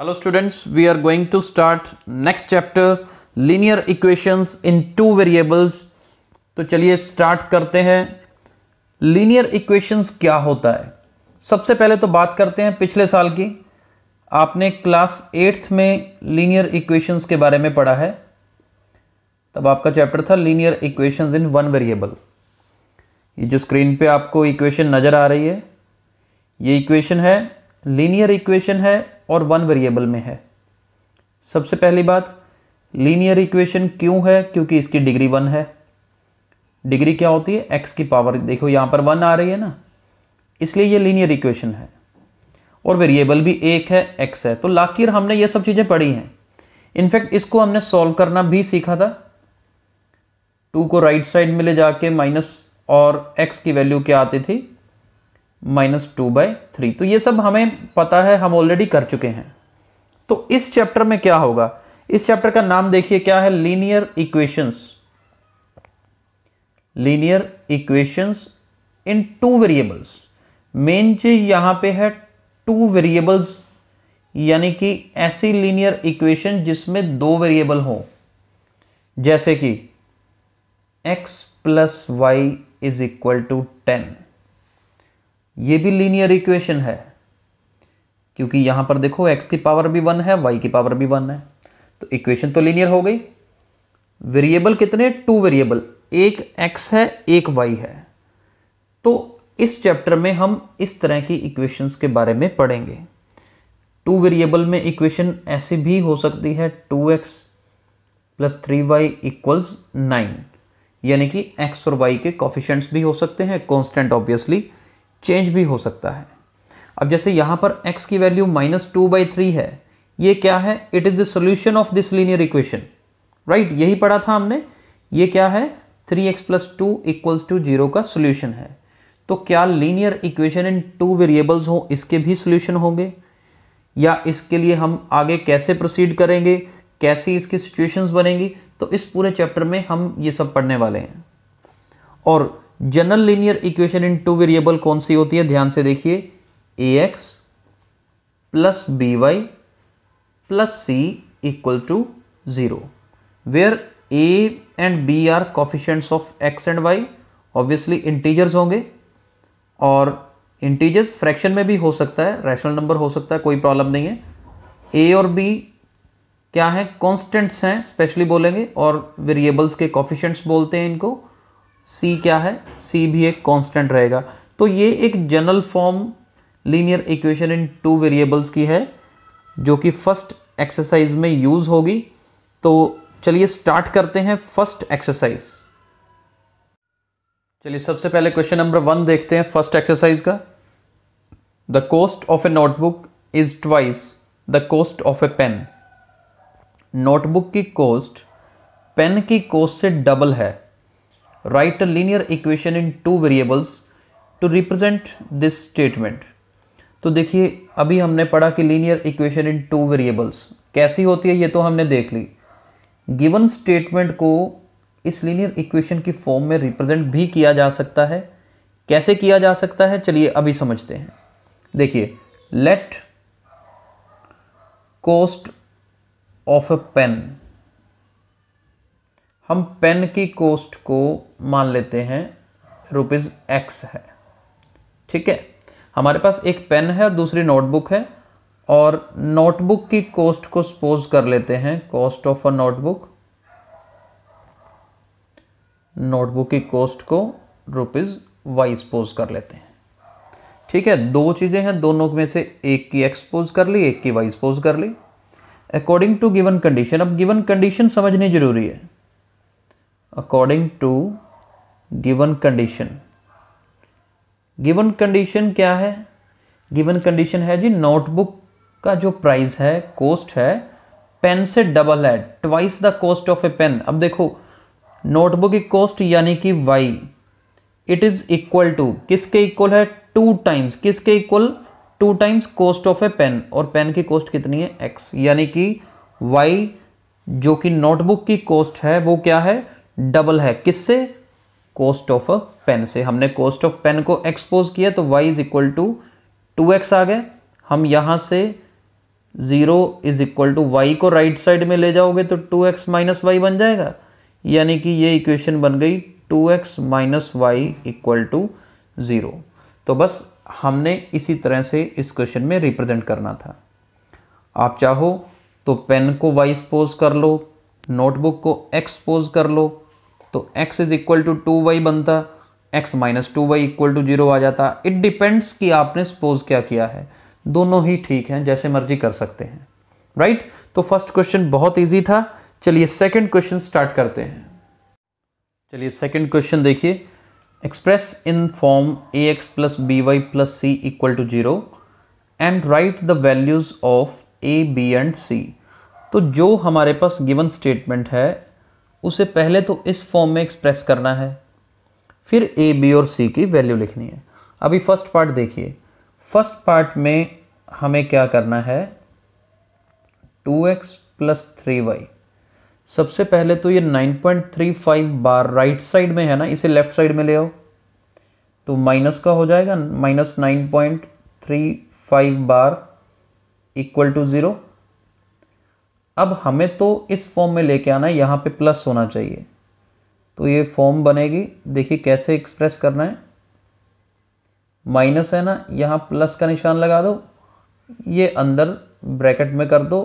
hello students we are going to start next chapter linear equations in two variables तो चलिए start करते हैं linear equations क्या होता है सबसे पहले तो बात करते हैं पिछले साल की आपने क्लास एट्थ में लीनियर इक्वेशंस के बारे में पढ़ा है तब आपका चैप्टर था linear equations in one variable ये जो स्क्रीन पे आपको इक्वेशन नज़र आ रही है ये इक्वेशन है लीनियर इक्वेशन है और वन वेरिएबल में है सबसे पहली बात लीनियर इक्वेशन क्यों है क्योंकि इसकी डिग्री वन है डिग्री क्या होती है एक्स की पावर देखो यहाँ पर वन आ रही है ना इसलिए ये लीनियर इक्वेशन है और वेरिएबल भी एक है एक्स है तो लास्ट ईयर हमने ये सब चीज़ें पढ़ी हैं इनफैक्ट इसको हमने सॉल्व करना भी सीखा था टू को राइट साइड में ले जाके माइनस और एक्स की वैल्यू क्या आती थी माइनस टू बाई थ्री तो ये सब हमें पता है हम ऑलरेडी कर चुके हैं तो इस चैप्टर में क्या होगा इस चैप्टर का नाम देखिए क्या है linear equations linear equations in two variables main चीज यहां पे है टू वेरिएबल्स यानी कि ऐसी लीनियर इक्वेशन जिसमें दो वेरिएबल हो जैसे कि x plus Y is equal to ten ये भी लीनियर इक्वेशन है क्योंकि यहां पर देखो एक्स की पावर भी वन है वाई की पावर भी वन है तो इक्वेशन तो लीनियर हो गई वेरिएबल कितने टू वेरिएबल एक एक्स है एक वाई है तो इस चैप्टर में हम इस तरह की इक्वेशंस के बारे में पढ़ेंगे टू वेरिएबल में इक्वेशन ऐसी भी हो सकती है two X plus three Y equals nine यानी कि एक्स और वाई के कॉफिशेंट्स भी हो सकते हैं कॉन्स्टेंट ऑब्वियसली चेंज भी हो सकता है अब जैसे यहाँ पर x की value minus two by three है ये क्या है it is the solution of this linear equation right यही पढ़ा था हमने ये क्या है three X plus two equals to zero का सोल्यूशन है तो क्या linear equation in two variables हो इसके भी सोल्यूशन होंगे या इसके लिए हम आगे कैसे प्रोसीड करेंगे कैसी इसकी सिचुएशंस बनेंगी तो इस पूरे चैप्टर में हम ये सब पढ़ने वाले हैं और general linear equation in two variable कौन सी होती है ध्यान से देखिए A X plus B Y plus C equal to zero where A and B are coefficients of X and Y obviously integers होंगे और इंटीजर्स फ्रैक्शन में भी हो सकता है रैशनल नंबर हो सकता है कोई प्रॉब्लम नहीं है ए और बी क्या है कॉन्स्टेंट्स हैं स्पेशली बोलेंगे और वेरिएबल्स के कॉफिशेंट्स बोलते हैं इनको सी क्या है सी भी एक कांस्टेंट रहेगा तो ये एक general form linear equation in two variables की है जो कि फर्स्ट एक्सरसाइज में यूज़ होगी तो चलिए स्टार्ट करते हैं फर्स्ट एक्सरसाइज चलिए सबसे पहले क्वेश्चन नंबर वन देखते हैं फर्स्ट एक्सरसाइज का the cost of a notebook is twice the cost of a pen notebook की कॉस्ट पेन की कॉस्ट से डबल है write a linear equation in two variables to represent this statement तो देखिए अभी हमने पढ़ा कि linear equation in two variables कैसी होती है ये तो हमने देख ली गिवन स्टेटमेंट को इस लीनियर इक्वेशन की फॉर्म में रिप्रेजेंट भी किया जा सकता है कैसे किया जा सकता है चलिए अभी समझते हैं देखिए let cost of a pen हम पेन की कॉस्ट को मान लेते हैं रुपीज़ एक्स है ठीक है हमारे पास एक पेन है और दूसरी नोटबुक है और नोटबुक की कॉस्ट को सपोज कर लेते हैं cost of a notebook notebook की कॉस्ट को रुपीज़ वाई सपोज कर लेते हैं ठीक है दो चीज़ें हैं दोनों में से एक की एक्सपोज कर ली एक की वाई सपोज कर ली अकॉर्डिंग टू गिवन कंडीशन अब गिवन कंडीशन समझनी जरूरी है according to given condition given condition क्या है गिवन कंडीशन है जी नोटबुक का जो प्राइस है कॉस्ट है पेन से डबल है twice the cost of a pen अब देखो नोटबुक की कॉस्ट यानी कि y it is equal to किसके इक्वल है टू टाइम्स किसके equal two times cost of a pen और पेन की कॉस्ट कितनी है एक्स यानी कि वाई जो कि नोटबुक की कॉस्ट है वो क्या है डबल है किससे कॉस्ट ऑफ अ पेन से हमने कॉस्ट ऑफ पेन को एक्सपोज किया तो Y is equal to two X आ गए हम यहाँ से zero is equal to Y को राइट right साइड में ले जाओगे तो टू एक्स माइनस वाई बन जाएगा यानी कि ये इक्वेशन बन गई two X minus Y equal to zero तो बस हमने इसी तरह से इस क्वेश्चन में रिप्रेजेंट करना था आप चाहो तो पेन को वाई एक्सपोज कर लो नोटबुक को एक्सपोज कर लो तो x is equal to two Y बनता x minus two Y equal to zero आ जाता इट डिपेंड्स कि आपने सपोज क्या किया है दोनों ही ठीक हैं जैसे मर्जी कर सकते हैं राइट right? तो फर्स्ट क्वेश्चन बहुत ईजी था चलिए सेकेंड क्वेश्चन स्टार्ट करते हैं चलिए सेकेंड क्वेश्चन देखिए express in form A X plus B Y plus C equal to zero and write the values of A B and C तो जो हमारे पास गिवन स्टेटमेंट है उसे पहले तो इस फॉर्म में एक्सप्रेस करना है फिर ए बी और सी की वैल्यू लिखनी है अभी फर्स्ट पार्ट देखिए फर्स्ट पार्ट में हमें क्या करना है two X plus three Y सबसे पहले तो ये 9.35 बार राइट साइड में है ना इसे लेफ्ट साइड में ले आओ तो माइनस का हो जाएगा minus nine point three five bar equal to zero अब हमें तो इस फॉर्म में लेके आना है यहाँ पे प्लस होना चाहिए तो ये फॉर्म बनेगी देखिए कैसे एक्सप्रेस करना है माइनस है ना यहाँ प्लस का निशान लगा दो ये अंदर ब्रैकेट में कर दो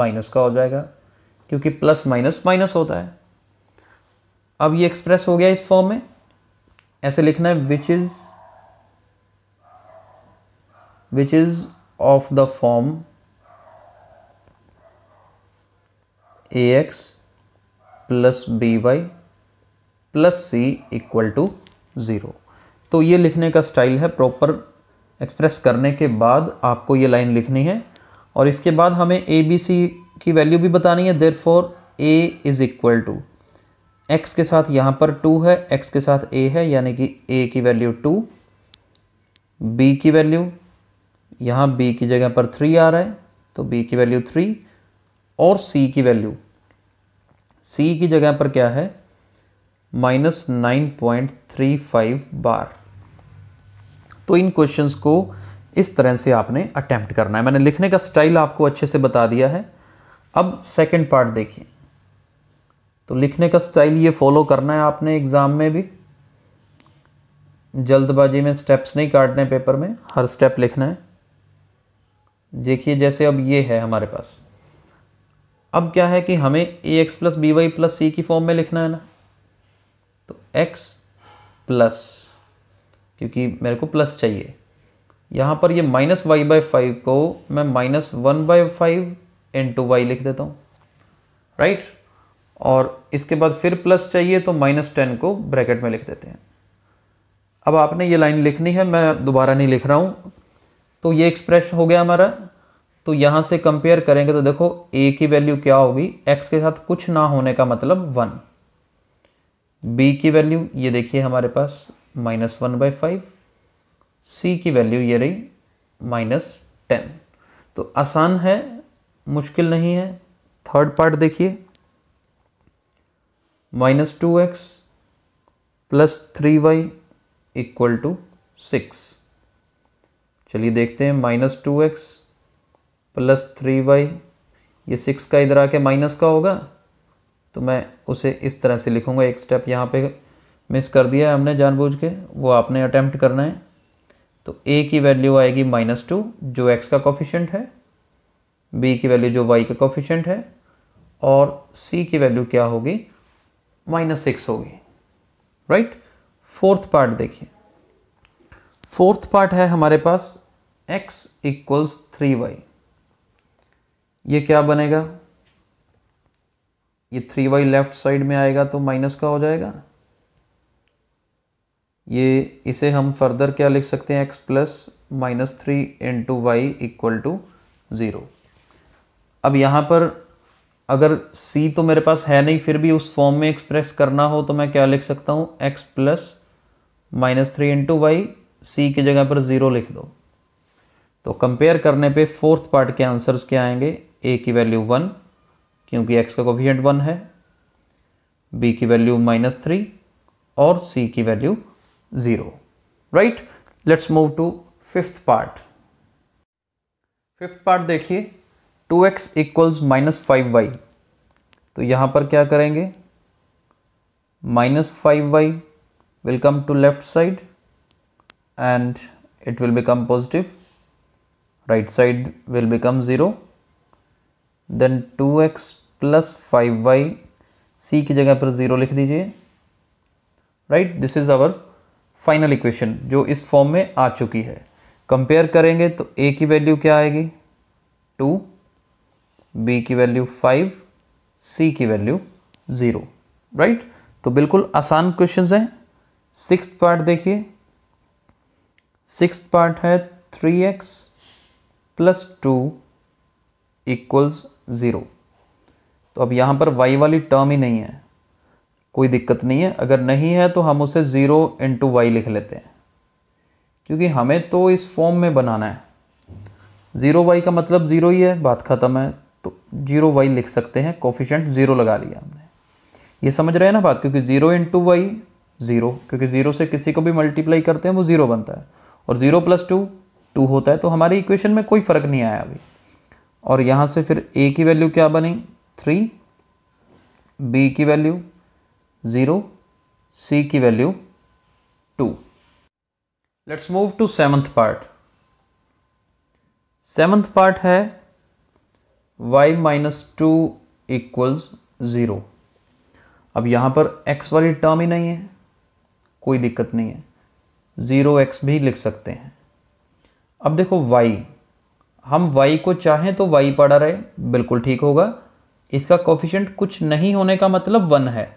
माइनस का हो जाएगा क्योंकि प्लस माइनस माइनस होता है अब ये एक्सप्रेस हो गया इस फॉर्म में ऐसे लिखना है which is which is of the form A X plus B Y plus C equal to zero तो ये लिखने का स्टाइल है प्रॉपर एक्सप्रेस करने के बाद आपको ये लाइन लिखनी है और इसके बाद हमें ए बी सी की वैल्यू भी बतानी है therefore A is equal to X के साथ यहाँ पर टू है एक्स के साथ ए है यानी कि ए की वैल्यू टू बी की वैल्यू यहाँ बी की जगह पर थ्री आ रहा है तो बी की वैल्यू थ्री और c की वैल्यू c की जगह पर क्या है minus nine point three five bar तो इन क्वेश्चंस को इस तरह से आपने अटैम्प्ट करना है मैंने लिखने का स्टाइल आपको अच्छे से बता दिया है अब सेकंड पार्ट देखिए तो लिखने का स्टाइल ये फॉलो करना है आपने एग्ज़ाम में भी जल्दबाजी में स्टेप्स नहीं काटने पेपर में हर स्टेप लिखना है देखिए जैसे अब ये है हमारे पास अब क्या है कि हमें A X plus B Y plus C की फॉर्म में लिखना है ना तो एक्स प्लस क्योंकि मेरे को प्लस चाहिए यहाँ पर ये माइनस वाई बाई फाइव को मैं minus one by five into Y लिख देता हूँ राइट और इसके बाद फिर प्लस चाहिए तो माइनस टेन को ब्रैकेट में लिख देते हैं अब आपने ये लाइन लिखनी है मैं दोबारा नहीं लिख रहा हूँ तो ये एक्सप्रेशन हो गया हमारा तो यहां से कंपेयर करेंगे तो देखो ए की वैल्यू क्या होगी एक्स के साथ कुछ ना होने का मतलब वन बी की वैल्यू ये देखिए हमारे पास minus one by five C की वैल्यू ये रही माइनस टेन तो आसान है मुश्किल नहीं है थर्ड पार्ट देखिए minus two X plus three Y equal to six चलिए देखते हैं minus two X plus three Y ये सिक्स का इधर आके माइनस का होगा तो मैं उसे इस तरह से लिखूँगा एक स्टेप यहाँ पे मिस कर दिया है हमने जानबूझ के वो आपने अटैम्प्ट करना है तो ए की वैल्यू आएगी माइनस टू जो एक्स का कॉफिशेंट है बी की वैल्यू जो वाई का कॉफिशेंट है और सी की वैल्यू क्या होगी माइनस सिक्स होगी राइट फोर्थ पार्ट देखिए फोर्थ पार्ट है हमारे पास एक्स इक्वल्स थ्री वाई ये क्या बनेगा ये थ्री वाई लेफ्ट साइड में आएगा तो माइनस का हो जाएगा ये इसे हम फर्दर क्या लिख सकते हैं X plus minus three into Y equal to zero अब यहाँ पर अगर c तो मेरे पास है नहीं फिर भी उस फॉर्म में एक्सप्रेस करना हो तो मैं क्या लिख सकता हूँ x plus minus three into Y C की जगह पर ज़ीरो लिख दो तो कंपेयर करने पे फोर्थ पार्ट के आंसर्स क्या आएंगे ए की वैल्यू वन क्योंकि एक्स का कोविएंट वन है बी की वैल्यू माइनस थ्री और सी की value zero right let's move to fifth part fifth part देखिए two X equals minus five Y तो यहां पर क्या करेंगे minus five Y will come to left side and it will become positive right side will become zero then two X plus five Y C की जगह पर zero लिख दीजिए right this is our final equation जो इस form में आ चुकी है कंपेयर करेंगे तो ए की वैल्यू क्या आएगी टू बी की वैल्यू फाइव सी की वैल्यू ज़ीरो राइट तो बिल्कुल आसान क्वेश्चन हैं सिक्स पार्ट देखिए सिक्स पार्ट है three X plus two equals zero तो अब यहाँ पर वाई वाली टर्म ही नहीं है कोई दिक्कत नहीं है अगर नहीं है तो हम उसे ज़ीरो इंटू वाई लिख लेते हैं क्योंकि हमें तो इस फॉर्म में बनाना है ज़ीरो वाई का मतलब ज़ीरो ही है बात ख़त्म है तो जीरो वाई लिख सकते हैं कोफिशेंट ज़ीरो लगा लिया हमने ये समझ रहे हैं ना बात क्योंकि ज़ीरो इंटू वाई ज़ीरो क्योंकि ज़ीरो से किसी को भी मल्टीप्लाई करते हैं वो ज़ीरो बनता है और ज़ीरो प्लस टू टू होता है तो हमारी इक्वेशन में कोई फ़र्क नहीं आया अभी और यहाँ से फिर ए की वैल्यू क्या बनी थ्री बी की वैल्यू ज़ीरो सी की value two let's move to seventh part seventh part है y minus two equals zero अब यहाँ पर x वाली टर्म ही नहीं है कोई दिक्कत नहीं है ज़ीरो एक्स भी लिख सकते हैं अब देखो y हम y को चाहें तो y पड़ा रहे बिल्कुल ठीक होगा इसका कोफिशेंट कुछ नहीं होने का मतलब वन है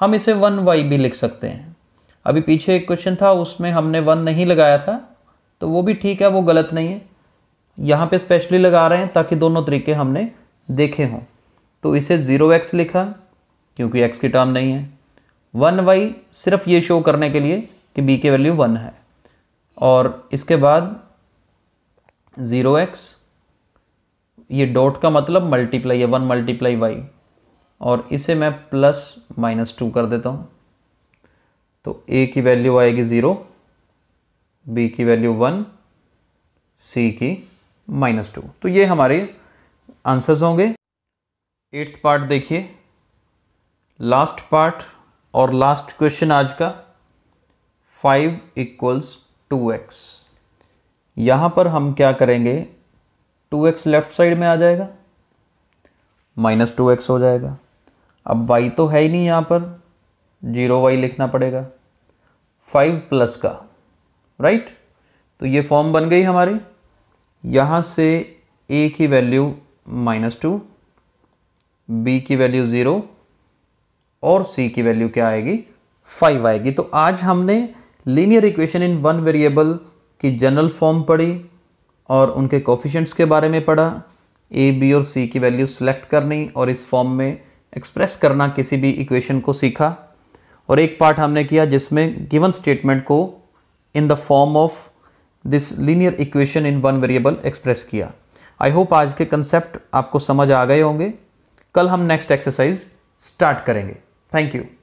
हम इसे वन वाई भी लिख सकते हैं अभी पीछे एक क्वेश्चन था उसमें हमने वन नहीं लगाया था तो वो भी ठीक है वो गलत नहीं है यहाँ पे स्पेशली लगा रहे हैं ताकि दोनों तरीके हमने देखे हों तो इसे ज़ीरो एक्स लिखा क्योंकि एक्स की टर्म नहीं है वन वाई सिर्फ ये शो करने के लिए कि बी के वैल्यू वन है और इसके बाद ज़ीरो एक्स ये डॉट का मतलब मल्टीप्लाई है वन मल्टीप्लाई वाई और इसे मैं प्लस माइनस टू कर देता हूँ तो ए की वैल्यू आएगी ज़ीरो बी की वैल्यू वन सी की माइनस टू तो ये हमारे आंसर्स होंगे एट्थ पार्ट देखिए लास्ट पार्ट और लास्ट क्वेश्चन आज का फाइव इक्वल्स टू एक्स यहाँ पर हम क्या करेंगे टू एक्स लेफ्ट साइड में आ जाएगा माइनस टू एक्स हो जाएगा अब वाई तो है ही नहीं यहाँ पर जीरो वाई लिखना पड़ेगा फाइव प्लस का राइट तो ये फॉर्म बन गई हमारी यहाँ से ए की वैल्यू माइनस टू बी की वैल्यू ज़ीरो और सी की वैल्यू क्या आएगी फाइव आएगी तो आज हमने linear equation in one variable की जनरल फॉर्म पढ़ी और उनके कोफिशेंट्स के बारे में पढ़ा ए बी और सी की वैल्यू सेलेक्ट करनी और इस फॉर्म में एक्सप्रेस करना किसी भी इक्वेशन को सीखा और एक पार्ट हमने किया जिसमें गिवन स्टेटमेंट को in the form of this linear equation in one variable express किया आई होप आज के कंसेप्ट आपको समझ आ गए होंगे कल हम नेक्स्ट एक्सरसाइज स्टार्ट करेंगे थैंक यू